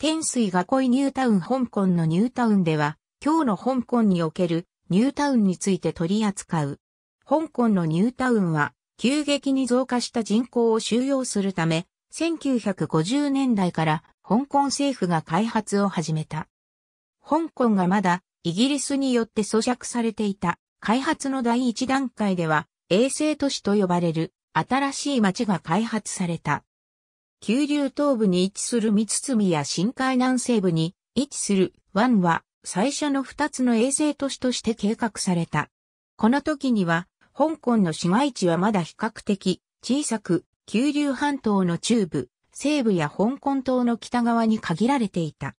天水が恋ニュータウン香港のニュータウンでは、今日の香港におけるニュータウンについて取り扱う。香港のニュータウンは、急激に増加した人口を収容するため、1950年代から香港政府が開発を始めた。香港がまだイギリスによって咀嚼されていた開発の第一段階では、衛星都市と呼ばれる新しい街が開発された。急流東部に位置する三堤や深海南西部に位置する湾は最初の二つの衛星都市として計画された。この時には、香港の市街地はまだ比較的小さく、九流半島の中部、西部や香港島の北側に限られていた。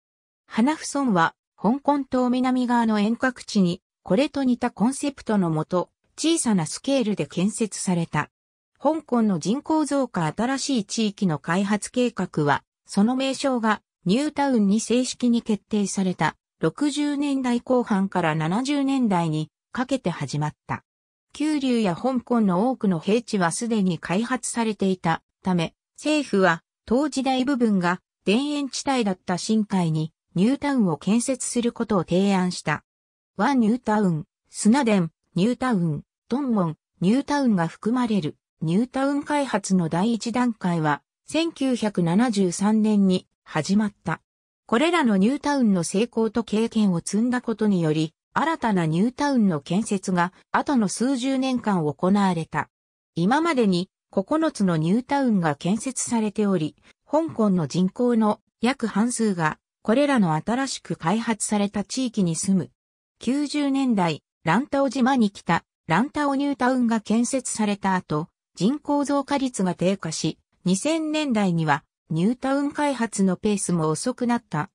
花布村は、香港島南側の遠隔地に、これと似たコンセプトのもと、小さなスケールで建設された。香港の人口増加新しい地域の開発計画は、その名称がニュータウンに正式に決定された60年代後半から70年代にかけて始まった。九龍や香港の多くの平地はすでに開発されていたため、政府は当時代部分が田園地帯だった深海にニュータウンを建設することを提案した。ワニュータウン、砂田、ニュータウン、トンモン、ニュータウンが含まれるニュータウン開発の第一段階は、1973年に始まった。これらのニュータウンの成功と経験を積んだことにより、新たなニュータウンの建設が後の数十年間行われた。今までに9つのニュータウンが建設されており、香港の人口の約半数がこれらの新しく開発された地域に住む。90年代、ランタオ島に来たランタオニュータウンが建設された後、人口増加率が低下し、2000年代にはニュータウン開発のペースも遅くなった。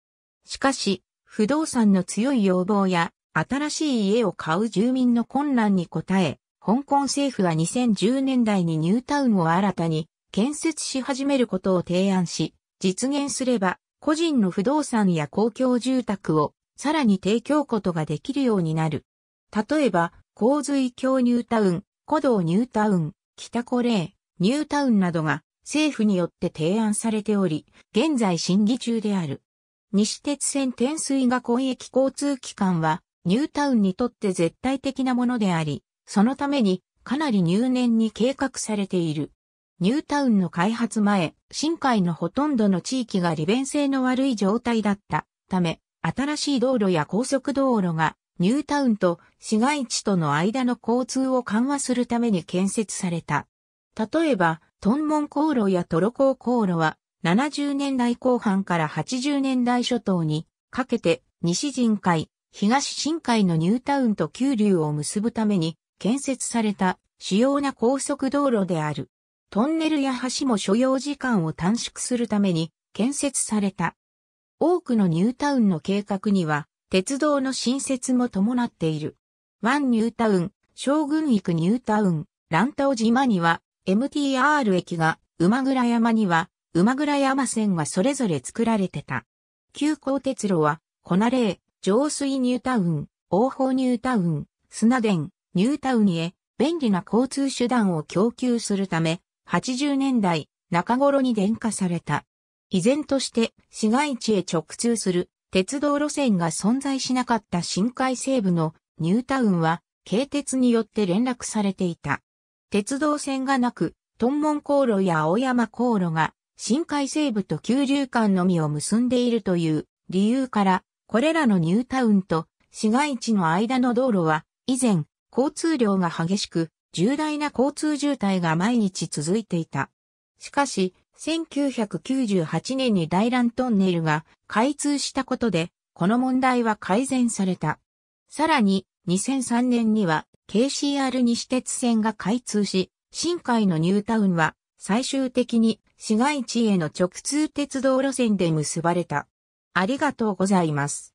しかし、不動産の強い要望や新しい家を買う住民の混乱に応え、香港政府は2010年代にニュータウンを新たに建設し始めることを提案し、実現すれば個人の不動産や公共住宅をさらに提供ことができるようになる。例えば、洪水橋ニュータウン、古道ニュータウン、北コレー、ニュータウンなどが政府によって提案されており、現在審議中である。西鉄線天水が公益交通機関は、ニュータウンにとって絶対的なものであり、そのためにかなり入念に計画されている。ニュータウンの開発前、深海のほとんどの地域が利便性の悪い状態だったため、新しい道路や高速道路がニュータウンと市街地との間の交通を緩和するために建設された。例えば、トンモン航路やトロコー航路は70年代後半から80年代初頭にかけて西人海、東深海のニュータウンと九流を結ぶために建設された主要な高速道路である。トンネルや橋も所要時間を短縮するために建設された。多くのニュータウンの計画には鉄道の新設も伴っている。ワンニュータウン、将軍行くニュータウン、乱ン島には MTR 駅が、馬倉山には馬倉山線がそれぞれ作られてた。急行鉄路は、コナレー、浄水ニュータウン、王宝ニュータウン、砂田、ニュータウンへ便利な交通手段を供給するため、80年代中頃に電化された。依然として市街地へ直通する鉄道路線が存在しなかった深海西部のニュータウンは、軽鉄によって連絡されていた。鉄道線がなく、モ門航路や青山航路が、深海西部と九流間のみを結んでいるという理由から、これらのニュータウンと市街地の間の道路は、以前、交通量が激しく、重大な交通渋滞が毎日続いていた。しかし、1998年に大乱トンネルが開通したことで、この問題は改善された。さらに、2003年には KCR 西鉄線が開通し、新海のニュータウンは最終的に市街地への直通鉄道路線で結ばれた。ありがとうございます。